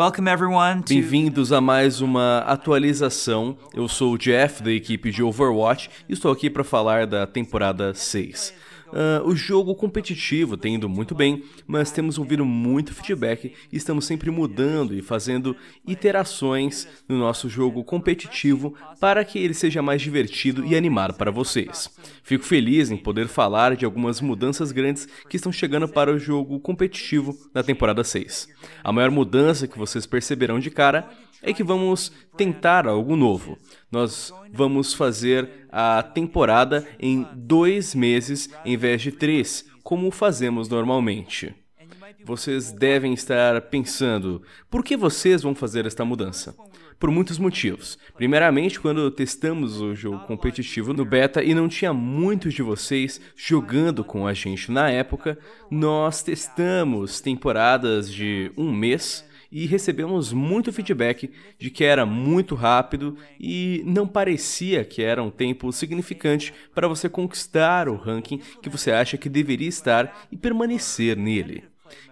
Welcome everyone Bem-vindos a mais uma atualização. Eu sou o Jeff da equipe de Overwatch e estou aqui para falar da temporada 6. Uh, o jogo competitivo tem ido muito bem, mas temos ouvido muito feedback e estamos sempre mudando e fazendo iterações no nosso jogo competitivo para que ele seja mais divertido e animado para vocês. Fico feliz em poder falar de algumas mudanças grandes que estão chegando para o jogo competitivo na temporada 6. A maior mudança que vocês perceberão de cara é que vamos tentar algo novo. Nós vamos fazer a temporada em dois meses em vez de três, como fazemos normalmente. Vocês devem estar pensando, por que vocês vão fazer esta mudança? Por muitos motivos. Primeiramente, quando testamos o jogo competitivo no beta e não tinha muitos de vocês jogando com a gente na época, nós testamos temporadas de um mês e recebemos muito feedback de que era muito rápido e não parecia que era um tempo significante para você conquistar o ranking que você acha que deveria estar e permanecer nele.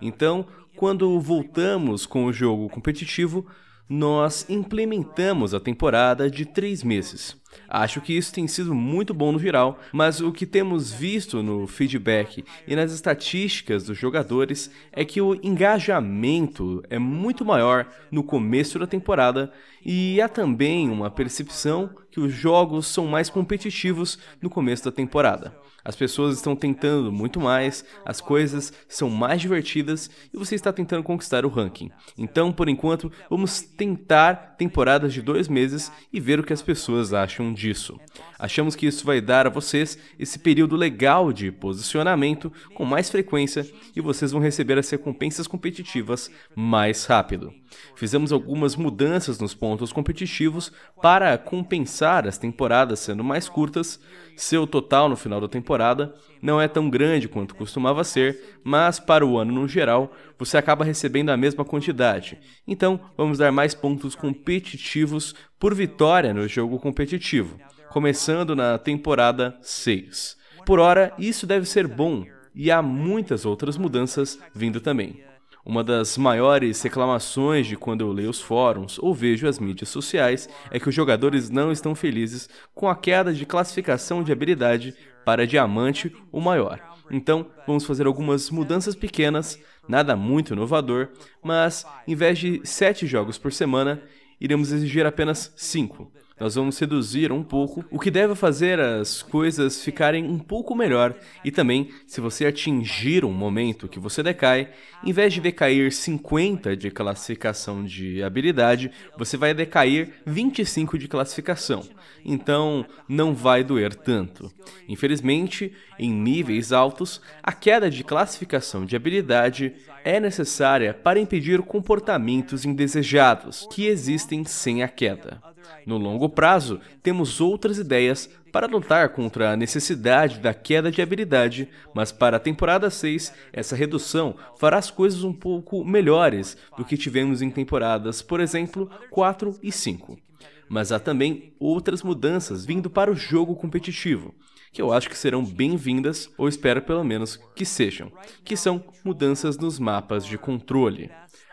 Então, quando voltamos com o jogo competitivo, nós implementamos a temporada de três meses. Acho que isso tem sido muito bom no viral, mas o que temos visto no feedback e nas estatísticas dos jogadores é que o engajamento é muito maior no começo da temporada e há também uma percepção que os jogos são mais competitivos no começo da temporada. As pessoas estão tentando muito mais, as coisas são mais divertidas e você está tentando conquistar o ranking. Então, por enquanto, vamos tentar temporadas de dois meses e ver o que as pessoas acham acham disso? Achamos que isso vai dar a vocês esse período legal de posicionamento com mais frequência e vocês vão receber as recompensas competitivas mais rápido. Fizemos algumas mudanças nos pontos competitivos para compensar as temporadas sendo mais curtas. Seu total no final da temporada não é tão grande quanto costumava ser, mas para o ano no geral, você acaba recebendo a mesma quantidade. Então, vamos dar mais pontos competitivos por vitória no jogo competitivo, começando na temporada 6. Por hora, isso deve ser bom, e há muitas outras mudanças vindo também. Uma das maiores reclamações de quando eu leio os fóruns ou vejo as mídias sociais é que os jogadores não estão felizes com a queda de classificação de habilidade para diamante ou maior. Então, vamos fazer algumas mudanças pequenas, nada muito inovador, mas em vez de 7 jogos por semana, iremos exigir apenas 5. Nós vamos reduzir um pouco, o que deve fazer as coisas ficarem um pouco melhor. E também, se você atingir um momento que você decai, em vez de decair 50 de classificação de habilidade, você vai decair 25 de classificação. Então, não vai doer tanto. Infelizmente, em níveis altos, a queda de classificação de habilidade é necessária para impedir comportamentos indesejados que existem sem a queda. No longo prazo, temos outras ideias para lutar contra a necessidade da queda de habilidade, mas para a temporada 6, essa redução fará as coisas um pouco melhores do que tivemos em temporadas, por exemplo, 4 e 5 mas há também outras mudanças vindo para o jogo competitivo, que eu acho que serão bem-vindas, ou espero pelo menos que sejam, que são mudanças nos mapas de controle.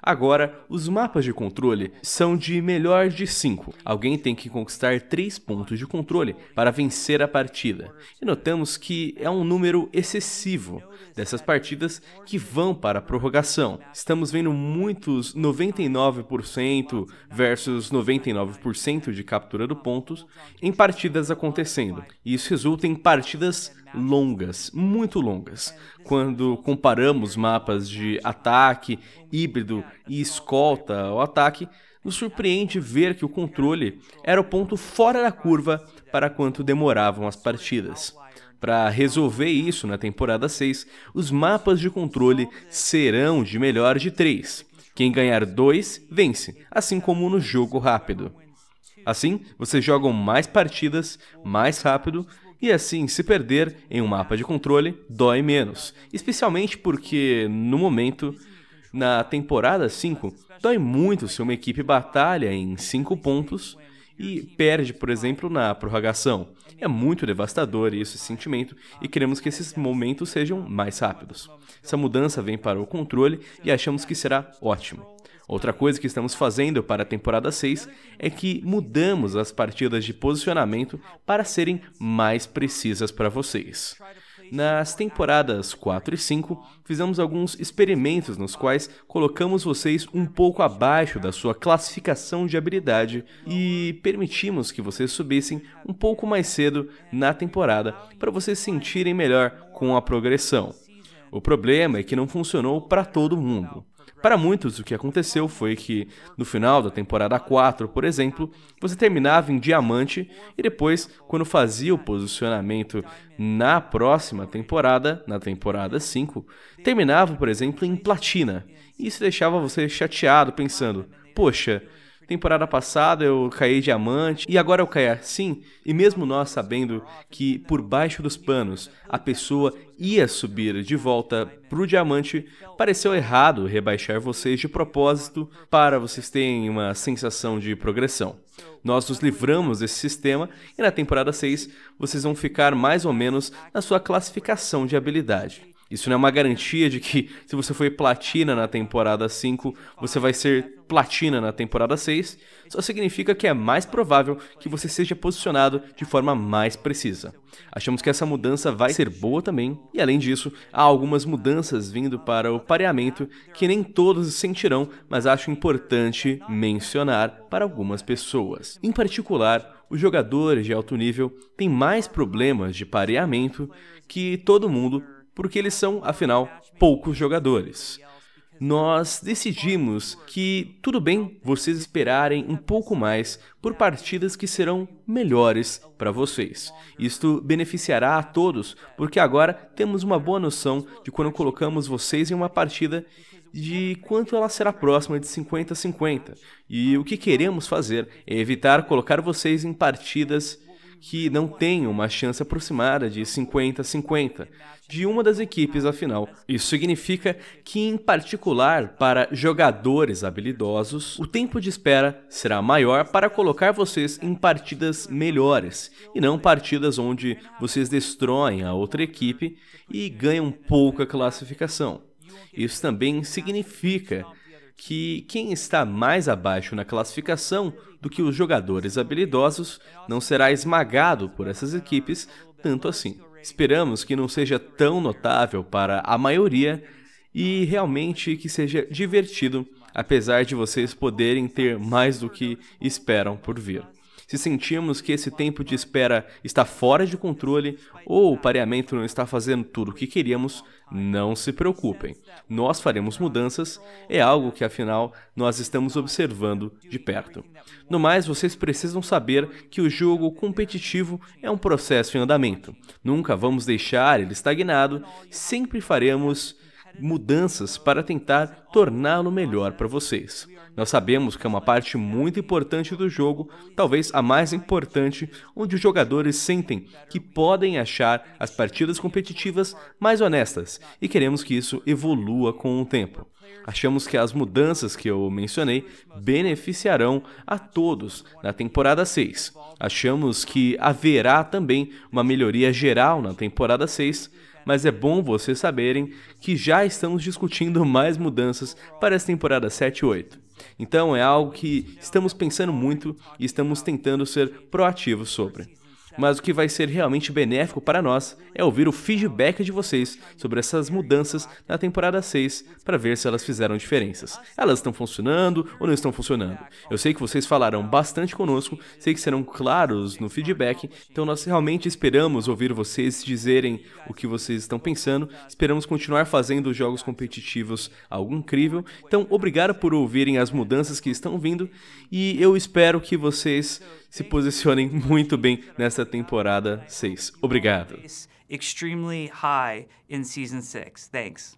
Agora, os mapas de controle são de melhor de 5. Alguém tem que conquistar 3 pontos de controle para vencer a partida. E notamos que é um número excessivo dessas partidas que vão para a prorrogação. Estamos vendo muitos 99% versus 99% de de capturando pontos em partidas acontecendo. E isso resulta em partidas longas, muito longas. Quando comparamos mapas de ataque, híbrido e escolta ao ataque, nos surpreende ver que o controle era o ponto fora da curva para quanto demoravam as partidas. Para resolver isso na temporada 6, os mapas de controle serão de melhor de 3. Quem ganhar 2 vence, assim como no jogo rápido. Assim, vocês jogam mais partidas, mais rápido, e assim, se perder em um mapa de controle, dói menos. Especialmente porque, no momento, na temporada 5, dói muito se uma equipe batalha em 5 pontos e perde, por exemplo, na prorrogação. É muito devastador esse sentimento e queremos que esses momentos sejam mais rápidos. Essa mudança vem para o controle e achamos que será ótimo. Outra coisa que estamos fazendo para a temporada 6 é que mudamos as partidas de posicionamento para serem mais precisas para vocês. Nas temporadas 4 e 5, fizemos alguns experimentos nos quais colocamos vocês um pouco abaixo da sua classificação de habilidade e permitimos que vocês subissem um pouco mais cedo na temporada para vocês sentirem melhor com a progressão. O problema é que não funcionou para todo mundo. Para muitos, o que aconteceu foi que, no final da temporada 4, por exemplo, você terminava em diamante e depois, quando fazia o posicionamento na próxima temporada, na temporada 5, terminava, por exemplo, em platina. E isso deixava você chateado, pensando: poxa, Temporada passada eu caí diamante e agora eu caí assim. E mesmo nós sabendo que por baixo dos panos a pessoa ia subir de volta pro diamante, pareceu errado rebaixar vocês de propósito para vocês terem uma sensação de progressão. Nós nos livramos desse sistema e na temporada 6 vocês vão ficar mais ou menos na sua classificação de habilidade. Isso não é uma garantia de que, se você foi platina na temporada 5, você vai ser platina na temporada 6, só significa que é mais provável que você seja posicionado de forma mais precisa. Achamos que essa mudança vai ser boa também, e além disso, há algumas mudanças vindo para o pareamento que nem todos sentirão, mas acho importante mencionar para algumas pessoas. Em particular, os jogadores de alto nível têm mais problemas de pareamento que todo mundo porque eles são, afinal, poucos jogadores. Nós decidimos que tudo bem vocês esperarem um pouco mais por partidas que serão melhores para vocês. Isto beneficiará a todos, porque agora temos uma boa noção de quando colocamos vocês em uma partida de quanto ela será próxima de 50-50. E o que queremos fazer é evitar colocar vocês em partidas que não tem uma chance aproximada de 50-50 de uma das equipes afinal. Isso significa que, em particular para jogadores habilidosos, o tempo de espera será maior para colocar vocês em partidas melhores e não partidas onde vocês destroem a outra equipe e ganham pouca classificação. Isso também significa que quem está mais abaixo na classificação do que os jogadores habilidosos não será esmagado por essas equipes tanto assim. Esperamos que não seja tão notável para a maioria e realmente que seja divertido, apesar de vocês poderem ter mais do que esperam por vir se sentimos que esse tempo de espera está fora de controle ou o pareamento não está fazendo tudo o que queríamos, não se preocupem. Nós faremos mudanças, é algo que afinal nós estamos observando de perto. No mais, vocês precisam saber que o jogo competitivo é um processo em andamento. Nunca vamos deixar ele estagnado, sempre faremos mudanças para tentar torná-lo melhor para vocês. Nós sabemos que é uma parte muito importante do jogo, talvez a mais importante, onde os jogadores sentem que podem achar as partidas competitivas mais honestas e queremos que isso evolua com o tempo. Achamos que as mudanças que eu mencionei beneficiarão a todos na temporada 6. Achamos que haverá também uma melhoria geral na temporada 6 mas é bom vocês saberem que já estamos discutindo mais mudanças para essa temporada 7 e 8. Então é algo que estamos pensando muito e estamos tentando ser proativos sobre mas o que vai ser realmente benéfico para nós é ouvir o feedback de vocês sobre essas mudanças na temporada 6 para ver se elas fizeram diferenças. Elas estão funcionando ou não estão funcionando. Eu sei que vocês falarão bastante conosco, sei que serão claros no feedback, então nós realmente esperamos ouvir vocês dizerem o que vocês estão pensando, esperamos continuar fazendo jogos competitivos algo incrível. Então, obrigado por ouvirem as mudanças que estão vindo e eu espero que vocês se posicionem muito bem nesta temporada 6. Obrigado. Extremely high in season 6. Thanks.